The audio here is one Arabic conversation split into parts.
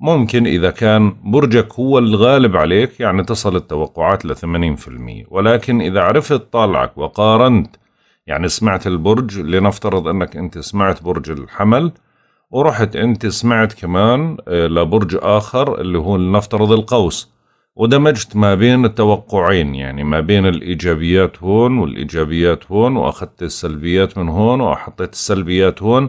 ممكن إذا كان برجك هو الغالب عليك يعني تصل التوقعات لثمانين في المية ولكن إذا عرفت طالعك وقارنت يعني سمعت البرج لنفترض أنك أنت سمعت برج الحمل ورحت أنت سمعت كمان آه، لبرج آخر اللي هو لنفترض القوس ودمجت ما بين التوقعين يعني ما بين الإيجابيات هون والإيجابيات هون وأخذت السلبيات من هون وحطيت السلبيات هون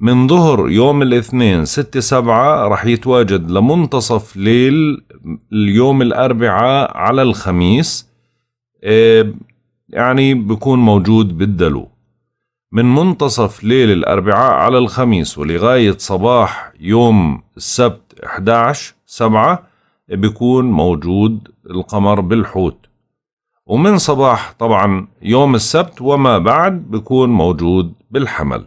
من ظهر يوم الاثنين ستة سبعة رح يتواجد لمنتصف ليل اليوم الاربعاء على الخميس آه، يعني بكون موجود بالدلو من منتصف ليل الاربعاء على الخميس ولغايه صباح يوم السبت 11 سبعة آه، بيكون موجود القمر بالحوت ومن صباح طبعا يوم السبت وما بعد بيكون موجود بالحمل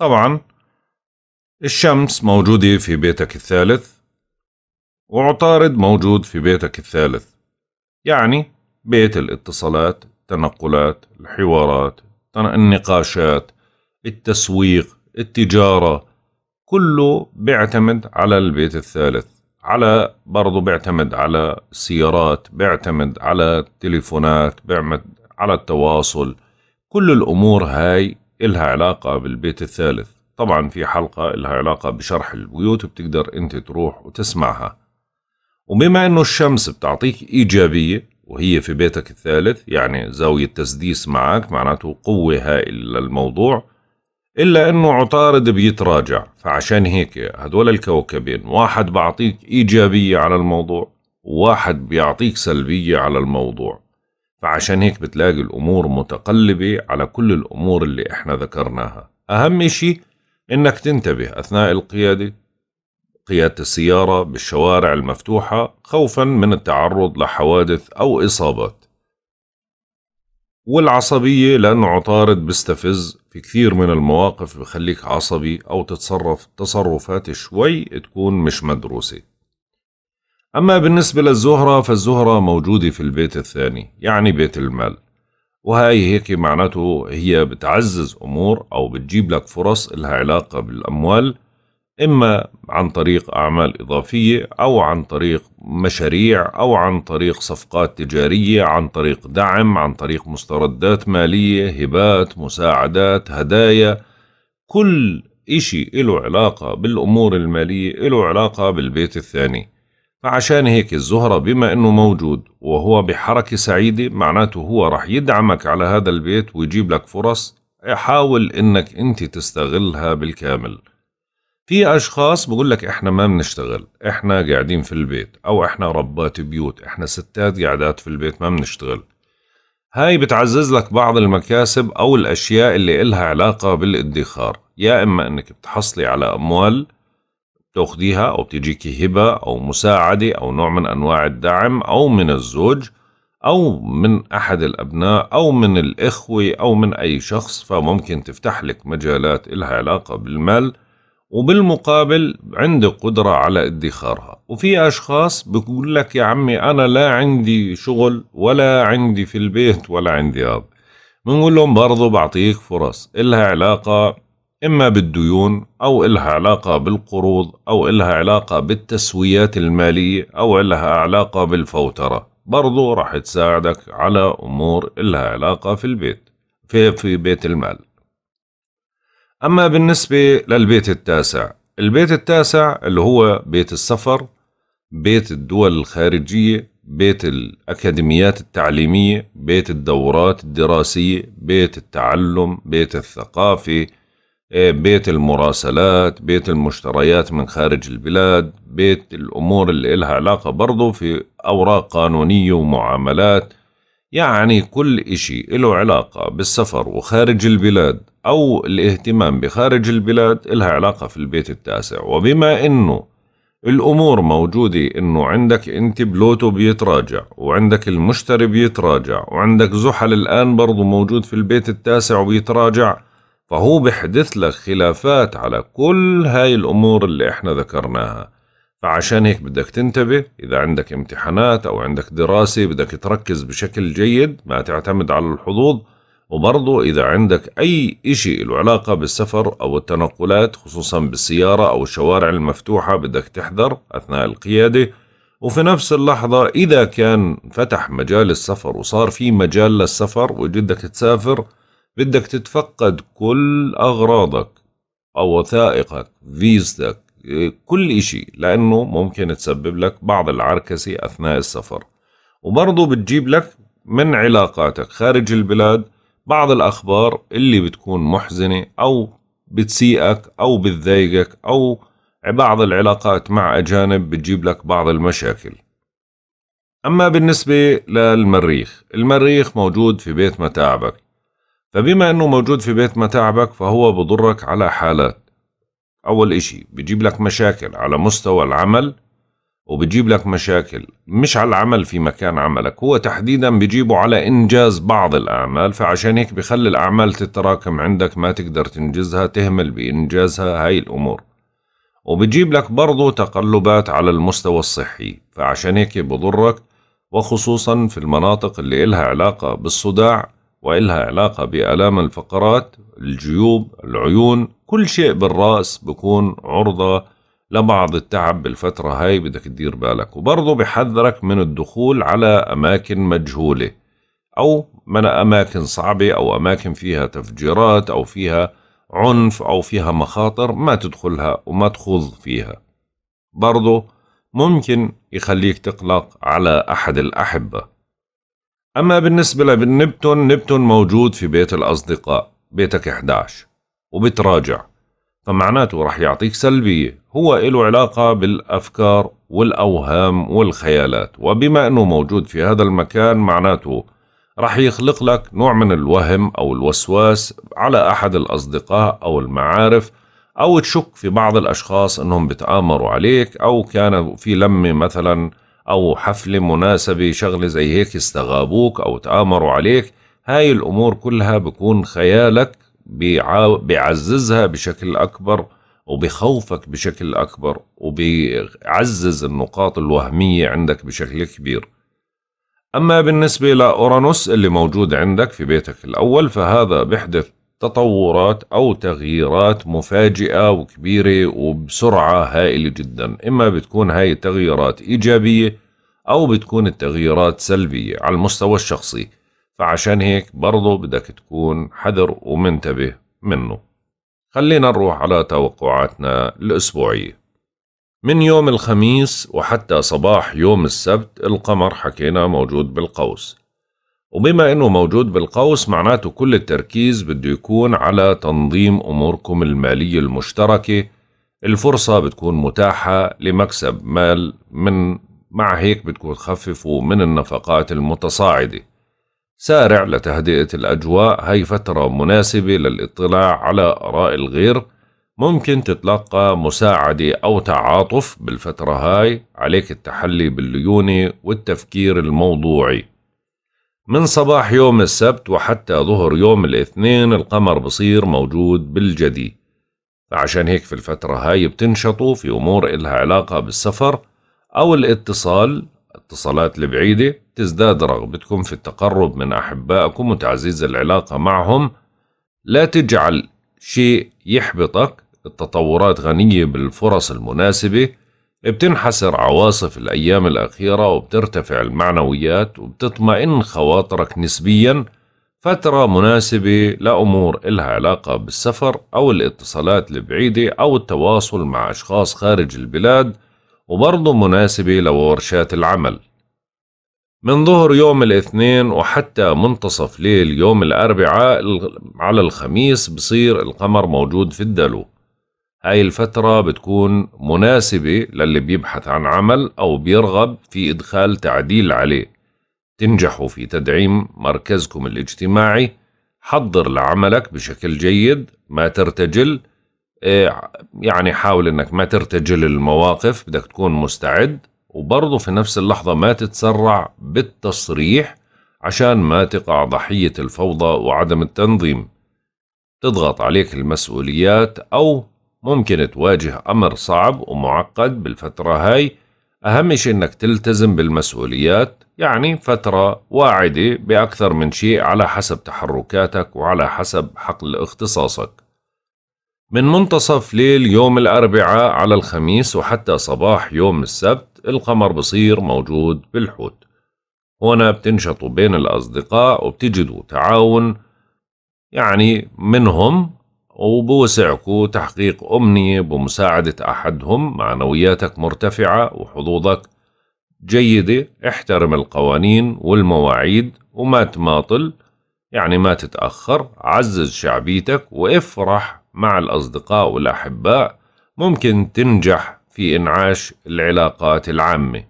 طبعا الشمس موجودة في بيتك الثالث وعطارد موجود في بيتك الثالث يعني بيت الاتصالات التنقلات الحوارات النقاشات التسويق التجارة كله بيعتمد على البيت الثالث على برضه بيعتمد على السيارات بيعتمد على التليفونات بيعتمد على التواصل كل الأمور هاي إلها علاقة بالبيت الثالث طبعا في حلقة إلها علاقة بشرح البيوت بتقدر أنت تروح وتسمعها وبما أنه الشمس بتعطيك إيجابية وهي في بيتك الثالث يعني زاوية تسديس معك معناته قوة هائلة للموضوع إلا أنه عطارد بيتراجع فعشان هيك هدول الكوكبين واحد بعطيك إيجابية على الموضوع وواحد بيعطيك سلبية على الموضوع فعشان هيك بتلاقي الأمور متقلبة على كل الأمور اللي إحنا ذكرناها أهم شيء إنك تنتبه أثناء القيادة قيادة السيارة بالشوارع المفتوحة خوفا من التعرض لحوادث أو إصابات والعصبية لأنه عطارد بيستفز في كثير من المواقف بخليك عصبي أو تتصرف تصرفات شوي تكون مش مدروسة أما بالنسبة للزهرة فالزهرة موجودة في البيت الثاني يعني بيت المال وهاي هيك معناته هي بتعزز أمور أو بتجيب لك فرص إلها علاقة بالأموال إما عن طريق أعمال إضافية أو عن طريق مشاريع أو عن طريق صفقات تجارية عن طريق دعم عن طريق مستردات مالية هبات مساعدات هدايا كل إشي له علاقة بالأمور المالية له علاقة بالبيت الثاني فعشان هيك الزهرة بما انه موجود وهو بحركة سعيدة معناته هو رح يدعمك على هذا البيت ويجيب لك فرص إيه، حاول انك انت تستغلها بالكامل في اشخاص بقول لك احنا ما بنشتغل احنا قاعدين في البيت او احنا ربات بيوت احنا ستات قاعدات في البيت ما بنشتغل هاي بتعزز لك بعض المكاسب او الاشياء اللي إلها علاقة بالادخار يا اما انك بتحصلي على اموال تاخديها أو بتجيكي هبة أو مساعدة أو نوع من أنواع الدعم أو من الزوج أو من أحد الأبناء أو من الإخوة أو من أي شخص فممكن تفتح لك مجالات إلها علاقة بالمال وبالمقابل عندك قدرة على ادخارها وفي أشخاص بيقول لك يا عمي أنا لا عندي شغل ولا عندي في البيت ولا عندي هذا بنقول لهم برضو بعطيك فرص إلها علاقة إما بالديون أو إلها علاقة بالقروض أو إلها علاقة بالتسويات المالية أو إلها علاقة بالفوترة برضو راح تساعدك على أمور إلها علاقة في البيت في, في بيت المال أما بالنسبة للبيت التاسع البيت التاسع اللي هو بيت السفر بيت الدول الخارجية بيت الأكاديميات التعليمية بيت الدورات الدراسية بيت التعلم بيت الثقافة إيه، بيت المراسلات بيت المشتريات من خارج البلاد بيت الأمور اللي إلها علاقة برضو في أوراق قانونية ومعاملات يعني كل إشي له علاقة بالسفر وخارج البلاد أو الاهتمام بخارج البلاد إلها علاقة في البيت التاسع وبما إنه الأمور موجودة إنه عندك أنت بلوتو بيتراجع وعندك المشتري بيتراجع وعندك زحل الآن برضو موجود في البيت التاسع وبيتراجع فهو بيحدث لك خلافات على كل هاي الأمور اللي إحنا ذكرناها فعشان هيك بدك تنتبه إذا عندك امتحانات أو عندك دراسة بدك تركز بشكل جيد ما تعتمد على الحظوظ وبرضه إذا عندك أي إشي له علاقة بالسفر أو التنقلات خصوصا بالسيارة أو الشوارع المفتوحة بدك تحذر أثناء القيادة وفي نفس اللحظة إذا كان فتح مجال السفر وصار في مجال للسفر وجدك تسافر بدك تتفقد كل أغراضك أو وثائقك فيزتك كل إشي لأنه ممكن تسبب لك بعض العركسة أثناء السفر وبرضه بتجيب لك من علاقاتك خارج البلاد بعض الأخبار اللي بتكون محزنة أو بتسيئك أو بتضايقك أو بعض العلاقات مع أجانب بتجيب لك بعض المشاكل أما بالنسبة للمريخ المريخ موجود في بيت متاعبك فبما أنه موجود في بيت متاعبك فهو بضرك على حالات أول إشي بجيب لك مشاكل على مستوى العمل وبجيب لك مشاكل مش على العمل في مكان عملك هو تحديدا بجيبه على إنجاز بعض الأعمال فعشان هيك بخلي الأعمال تتراكم عندك ما تقدر تنجزها تهمل بإنجازها هاي الأمور وبجيب لك برضو تقلبات على المستوى الصحي فعشان هيك بضرك وخصوصا في المناطق اللي إلها علاقة بالصداع وإلها علاقة بآلام الفقرات الجيوب العيون كل شيء بالرأس بكون عرضة لبعض التعب بالفترة هاي بدك تدير بالك وبرضه بحذرك من الدخول على أماكن مجهولة أو من أماكن صعبة أو أماكن فيها تفجيرات أو فيها عنف أو فيها مخاطر ما تدخلها وما تخوض فيها برضه ممكن يخليك تقلق على أحد الأحبة أما بالنسبة لنبتون نبتون موجود في بيت الأصدقاء بيتك 11 وبتراجع فمعناته رح يعطيك سلبية هو له علاقة بالأفكار والأوهام والخيالات وبما أنه موجود في هذا المكان معناته رح يخلق لك نوع من الوهم أو الوسواس على أحد الأصدقاء أو المعارف أو تشك في بعض الأشخاص أنهم بتآمروا عليك أو كان في لمة مثلا أو حفل مناسبة شغلة زي هيك استغابوك أو تآمروا عليك هاي الأمور كلها بكون خيالك بيعززها بشكل أكبر وبخوفك بشكل أكبر وبيعزز النقاط الوهمية عندك بشكل كبير أما بالنسبة لأورانوس اللي موجود عندك في بيتك الأول فهذا بيحدث تطورات أو تغييرات مفاجئة وكبيرة وبسرعة هائلة جدا إما بتكون هاي التغييرات إيجابية أو بتكون التغييرات سلبية على المستوى الشخصي فعشان هيك برضو بدك تكون حذر ومنتبه منه خلينا نروح على توقعاتنا الأسبوعية من يوم الخميس وحتى صباح يوم السبت القمر حكينا موجود بالقوس وبما انه موجود بالقوس معناته كل التركيز بده يكون على تنظيم اموركم الماليه المشتركه الفرصه بتكون متاحه لمكسب مال من مع هيك بتكون تخففوا من النفقات المتصاعده سارع لتهدئه الاجواء هي فتره مناسبه للاطلاع على اراء الغير ممكن تتلقى مساعدة أو تعاطف بالفترة هاي عليك التحلي بالليونة والتفكير الموضوعي من صباح يوم السبت وحتى ظهر يوم الاثنين القمر بصير موجود بالجدي فعشان هيك في الفترة هاي بتنشطوا في أمور إلها علاقة بالسفر أو الاتصال اتصالات البعيدة تزداد رغبتكم في التقرب من أحبائكم وتعزيز العلاقة معهم لا تجعل شيء يحبطك التطورات غنية بالفرص المناسبة بتنحسر عواصف الأيام الأخيرة وبترتفع المعنويات وبتطمئن خواطرك نسبيا فترة مناسبة لأمور إلها علاقة بالسفر أو الاتصالات البعيدة أو التواصل مع أشخاص خارج البلاد وبرضه مناسبة لورشات العمل من ظهر يوم الاثنين وحتى منتصف ليل يوم الأربعاء على الخميس بصير القمر موجود في الدلو هاي الفترة بتكون مناسبة للي بيبحث عن عمل أو بيرغب في إدخال تعديل عليه تنجحوا في تدعيم مركزكم الاجتماعي حضر لعملك بشكل جيد ما ترتجل آه، يعني حاول انك ما ترتجل المواقف بدك تكون مستعد وبرضه في نفس اللحظة ما تتسرع بالتصريح عشان ما تقع ضحية الفوضى وعدم التنظيم تضغط عليك المسؤوليات أو ممكن تواجه أمر صعب ومعقد بالفترة هاي أهم شيء إنك تلتزم بالمسؤوليات يعني فترة واعدة بأكثر من شيء على حسب تحركاتك وعلى حسب حقل اختصاصك من منتصف ليل يوم الأربعاء على الخميس وحتى صباح يوم السبت القمر بصير موجود بالحوت هنا بتنشطوا بين الأصدقاء وبتجدوا تعاون يعني منهم وبوسعك تحقيق أمنية بمساعدة أحدهم معنوياتك مرتفعة وحظوظك جيدة احترم القوانين والمواعيد وما تماطل يعني ما تتأخر عزز شعبيتك وافرح مع الأصدقاء والأحباء ممكن تنجح في إنعاش العلاقات العامة